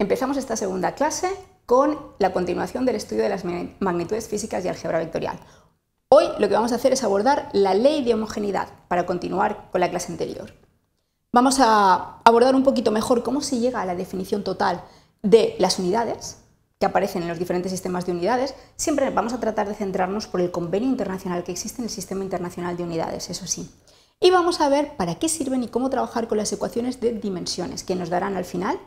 Empezamos esta segunda clase con la continuación del estudio de las magnitudes físicas y álgebra vectorial. Hoy lo que vamos a hacer es abordar la ley de homogeneidad para continuar con la clase anterior. Vamos a abordar un poquito mejor cómo se llega a la definición total de las unidades que aparecen en los diferentes sistemas de unidades. Siempre vamos a tratar de centrarnos por el convenio internacional que existe en el Sistema Internacional de Unidades, eso sí. Y vamos a ver para qué sirven y cómo trabajar con las ecuaciones de dimensiones, que nos darán al final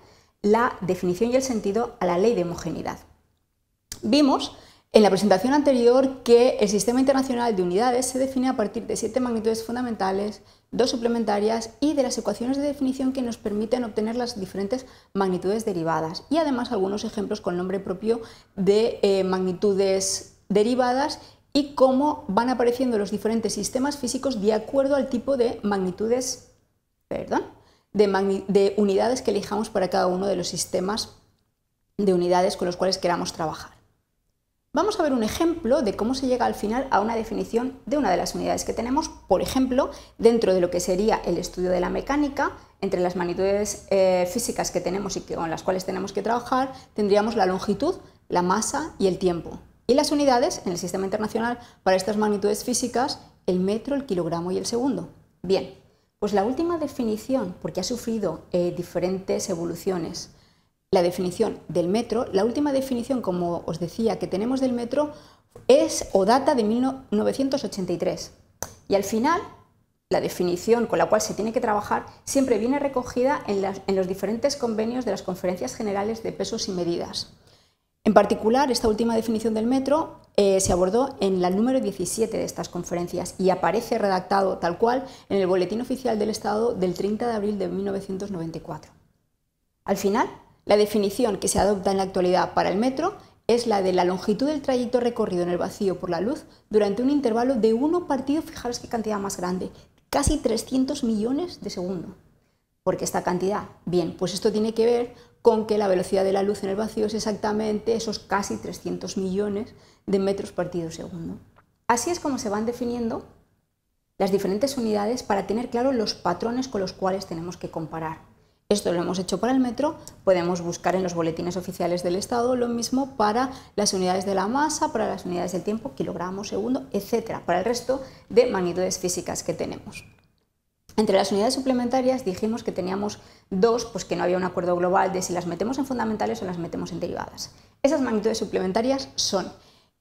la definición y el sentido a la ley de homogeneidad. Vimos en la presentación anterior que el Sistema Internacional de Unidades se define a partir de siete magnitudes fundamentales, dos suplementarias y de las ecuaciones de definición que nos permiten obtener las diferentes magnitudes derivadas y además algunos ejemplos con nombre propio de eh, magnitudes derivadas y cómo van apareciendo los diferentes sistemas físicos de acuerdo al tipo de magnitudes, perdón, de, unidades que elijamos para cada uno de los sistemas de unidades con los cuales queramos trabajar. Vamos a ver un ejemplo de cómo se llega al final a una definición de una de las unidades que tenemos, por ejemplo, dentro de lo que sería el estudio de la mecánica, entre las magnitudes eh, físicas que tenemos y con las cuales tenemos que trabajar, tendríamos la longitud, la masa y el tiempo. Y las unidades en el sistema internacional para estas magnitudes físicas, el metro, el kilogramo y el segundo. Bien, pues la última definición, porque ha sufrido eh, diferentes evoluciones, la definición del metro, la última definición, como os decía, que tenemos del metro es o data de 1983. Y al final, la definición con la cual se tiene que trabajar siempre viene recogida en los diferentes convenios de las conferencias generales de pesos y medidas. En particular, esta última definición del metro eh, se abordó en la número 17 de estas conferencias y aparece redactado tal cual en el Boletín Oficial del Estado del 30 de abril de 1994. Al final, la definición que se adopta en la actualidad para el metro es la de la longitud del trayecto recorrido en el vacío por la luz durante un intervalo de uno partido, fijaros qué cantidad más grande, casi 300 millones de segundo. Porque esta cantidad, bien, pues esto tiene que ver con que la velocidad de la luz en el vacío es exactamente esos casi 300 millones de metros partido segundo. Así es como se van definiendo las diferentes unidades para tener claro los patrones con los cuales tenemos que comparar. Esto lo hemos hecho para el metro, podemos buscar en los boletines oficiales del Estado lo mismo para las unidades de la masa, para las unidades del tiempo, kilogramos, segundo, etcétera, para el resto de magnitudes físicas que tenemos. Entre las unidades suplementarias dijimos que teníamos dos, pues que no había un acuerdo global de si las metemos en fundamentales o las metemos en derivadas. Esas magnitudes suplementarias son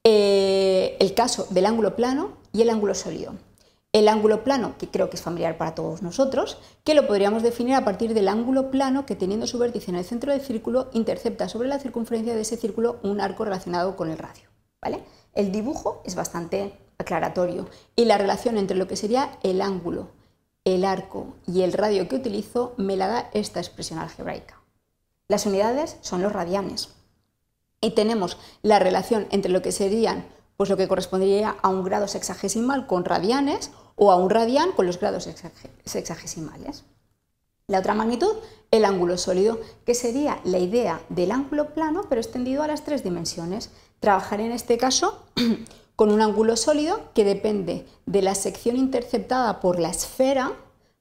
eh, el caso del ángulo plano y el ángulo sólido. El ángulo plano, que creo que es familiar para todos nosotros, que lo podríamos definir a partir del ángulo plano que teniendo su vértice en el centro del círculo intercepta sobre la circunferencia de ese círculo un arco relacionado con el radio. ¿vale? El dibujo es bastante aclaratorio y la relación entre lo que sería el ángulo, el arco y el radio que utilizo me la da esta expresión algebraica. Las unidades son los radianes y tenemos la relación entre lo que serían, pues lo que correspondería a un grado sexagesimal con radianes o a un radian con los grados sexagesimales. La otra magnitud, el ángulo sólido, que sería la idea del ángulo plano pero extendido a las tres dimensiones. Trabajaré en este caso con un ángulo sólido que depende de la sección interceptada por la esfera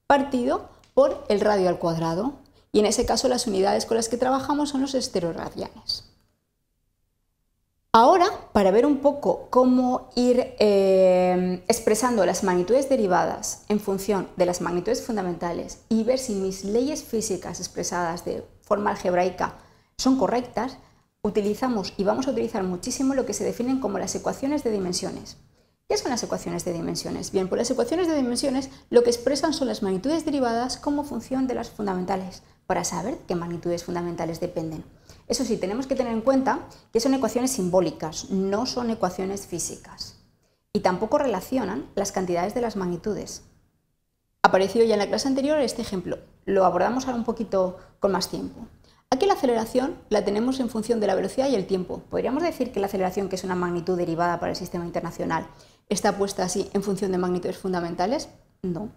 partido por el radio al cuadrado. Y en ese caso las unidades con las que trabajamos son los esteroradianes. Ahora, para ver un poco cómo ir em, expresando las magnitudes derivadas en función de las magnitudes fundamentales y ver si mis leyes físicas expresadas de forma algebraica son correctas, utilizamos y vamos a utilizar muchísimo lo que se definen como las ecuaciones de dimensiones. ¿Qué son las ecuaciones de dimensiones? Bien, por pues las ecuaciones de dimensiones lo que expresan son las magnitudes derivadas como función de las fundamentales, para saber qué magnitudes fundamentales dependen. Eso sí, tenemos que tener en cuenta que son ecuaciones simbólicas, no son ecuaciones físicas. Y tampoco relacionan las cantidades de las magnitudes. Apareció ya en la clase anterior este ejemplo. Lo abordamos ahora un poquito con más tiempo. Aquí la aceleración la tenemos en función de la velocidad y el tiempo. Podríamos decir que la aceleración, que es una magnitud derivada para el sistema internacional, está puesta así en función de magnitudes fundamentales. No.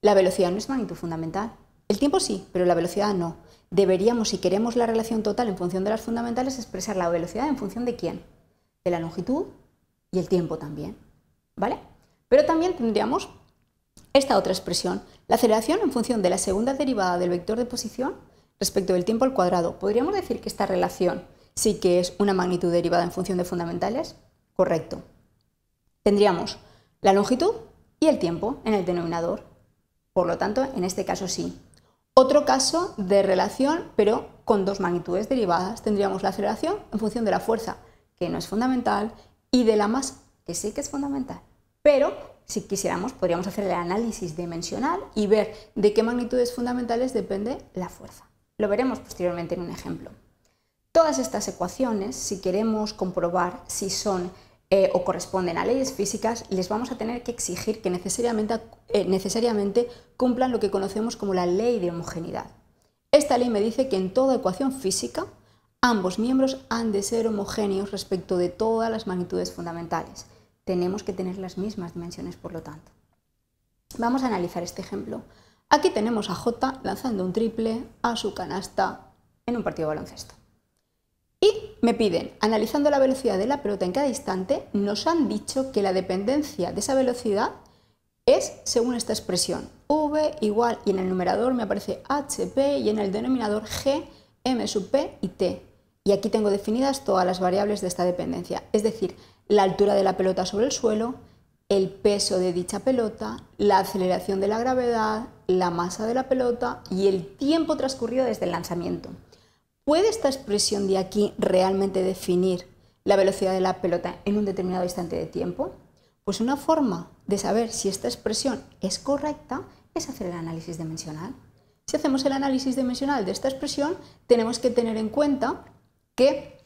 La velocidad no es magnitud fundamental. El tiempo sí, pero la velocidad no deberíamos, si queremos la relación total en función de las fundamentales, expresar la velocidad en función de quién, de la longitud y el tiempo también, ¿vale? Pero también tendríamos esta otra expresión, la aceleración en función de la segunda derivada del vector de posición respecto del tiempo al cuadrado. ¿Podríamos decir que esta relación sí que es una magnitud derivada en función de fundamentales? Correcto. Tendríamos la longitud y el tiempo en el denominador. Por lo tanto, en este caso sí, otro caso de relación, pero con dos magnitudes derivadas, tendríamos la aceleración en función de la fuerza, que no es fundamental, y de la masa, que sí que es fundamental. Pero si quisiéramos, podríamos hacer el análisis dimensional y ver de qué magnitudes fundamentales depende la fuerza. Lo veremos posteriormente en un ejemplo. Todas estas ecuaciones, si queremos comprobar si son eh, o corresponden a leyes físicas, les vamos a tener que exigir que necesariamente, eh, necesariamente cumplan lo que conocemos como la ley de homogeneidad. Esta ley me dice que en toda ecuación física ambos miembros han de ser homogéneos respecto de todas las magnitudes fundamentales. Tenemos que tener las mismas dimensiones, por lo tanto. Vamos a analizar este ejemplo. Aquí tenemos a J lanzando un triple a su canasta en un partido de baloncesto. Me piden, analizando la velocidad de la pelota en cada instante, nos han dicho que la dependencia de esa velocidad es según esta expresión, v igual, y en el numerador me aparece hp y en el denominador g, m sub p y t. Y aquí tengo definidas todas las variables de esta dependencia, es decir, la altura de la pelota sobre el suelo, el peso de dicha pelota, la aceleración de la gravedad, la masa de la pelota y el tiempo transcurrido desde el lanzamiento. ¿Puede esta expresión de aquí realmente definir la velocidad de la pelota en un determinado instante de tiempo? Pues una forma de saber si esta expresión es correcta es hacer el análisis dimensional. Si hacemos el análisis dimensional de esta expresión, tenemos que tener en cuenta que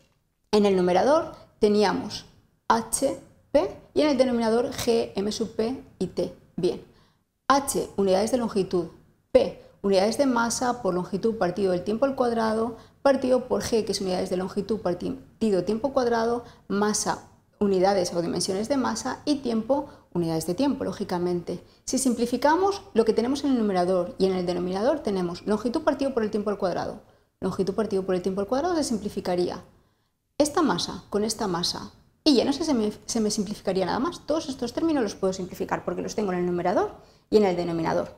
en el numerador teníamos h, p y en el denominador G, M sub P y T. Bien, H unidades de longitud, P unidades de masa por longitud partido del tiempo al cuadrado, partido por g, que es unidades de longitud, partido tiempo cuadrado, masa, unidades o dimensiones de masa y tiempo, unidades de tiempo, lógicamente. Si simplificamos, lo que tenemos en el numerador y en el denominador tenemos longitud partido por el tiempo al cuadrado. Longitud partido por el tiempo al cuadrado se simplificaría esta masa con esta masa. Y ya no sé, se me, se me simplificaría nada más. Todos estos términos los puedo simplificar porque los tengo en el numerador y en el denominador.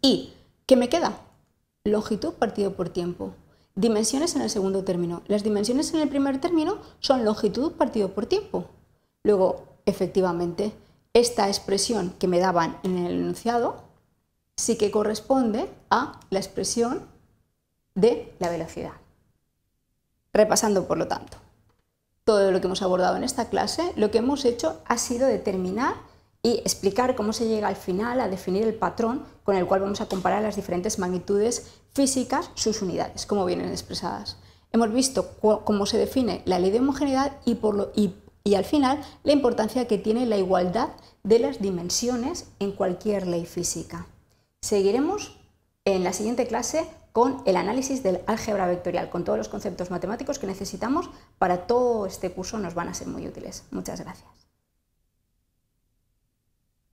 ¿Y qué me queda? Longitud partido por tiempo. Dimensiones en el segundo término. Las dimensiones en el primer término son longitud partido por tiempo. Luego, efectivamente, esta expresión que me daban en el enunciado sí que corresponde a la expresión de la velocidad. Repasando, por lo tanto, todo lo que hemos abordado en esta clase, lo que hemos hecho ha sido determinar y explicar cómo se llega al final a definir el patrón con el cual vamos a comparar las diferentes magnitudes físicas, sus unidades, como vienen expresadas. Hemos visto cómo se define la ley de homogeneidad y, y al final la importancia que tiene la igualdad de las dimensiones en cualquier ley física. Seguiremos en la siguiente clase con el análisis del álgebra vectorial, con todos los conceptos matemáticos que necesitamos para todo este curso nos van a ser muy útiles. Muchas gracias.